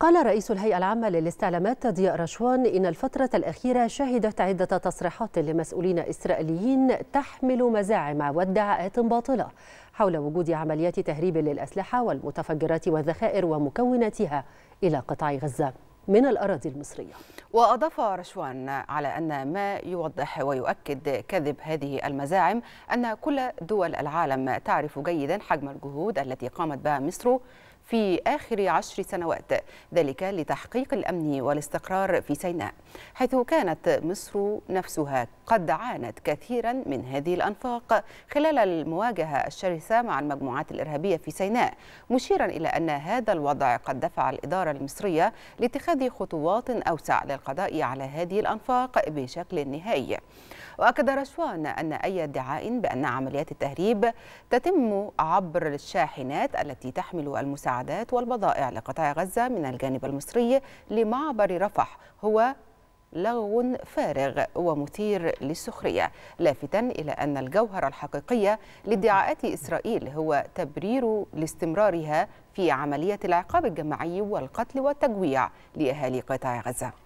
قال رئيس الهيئة العامة للاستعلامات ضياء رشوان إن الفترة الأخيرة شهدت عدة تصريحات لمسؤولين إسرائيليين تحمل مزاعم وادعاءات باطلة حول وجود عمليات تهريب للأسلحة والمتفجرات والذخائر ومكوناتها إلى قطاع غزة من الأراضي المصرية وأضاف رشوان على أن ما يوضح ويؤكد كذب هذه المزاعم أن كل دول العالم تعرف جيدا حجم الجهود التي قامت بها مصر في آخر عشر سنوات ذلك لتحقيق الأمن والاستقرار في سيناء حيث كانت مصر نفسها قد عانت كثيرا من هذه الأنفاق خلال المواجهة الشرسة مع المجموعات الإرهابية في سيناء مشيرا إلى أن هذا الوضع قد دفع الإدارة المصرية لاتخاذ خطوات أوسع للقضاء على هذه الأنفاق بشكل نهائي وأكد رشوان أن أي ادعاء بأن عمليات التهريب تتم عبر الشاحنات التي تحمل المساعدات المساعدات والبضائع لقطاع غزة من الجانب المصري لمعبر رفح هو لغو فارغ ومثير للسخرية لافتا إلى أن الجوهر الحقيقي لادعاءات إسرائيل هو تبرير لاستمرارها في عملية العقاب الجماعي والقتل والتجويع لأهالي قطاع غزة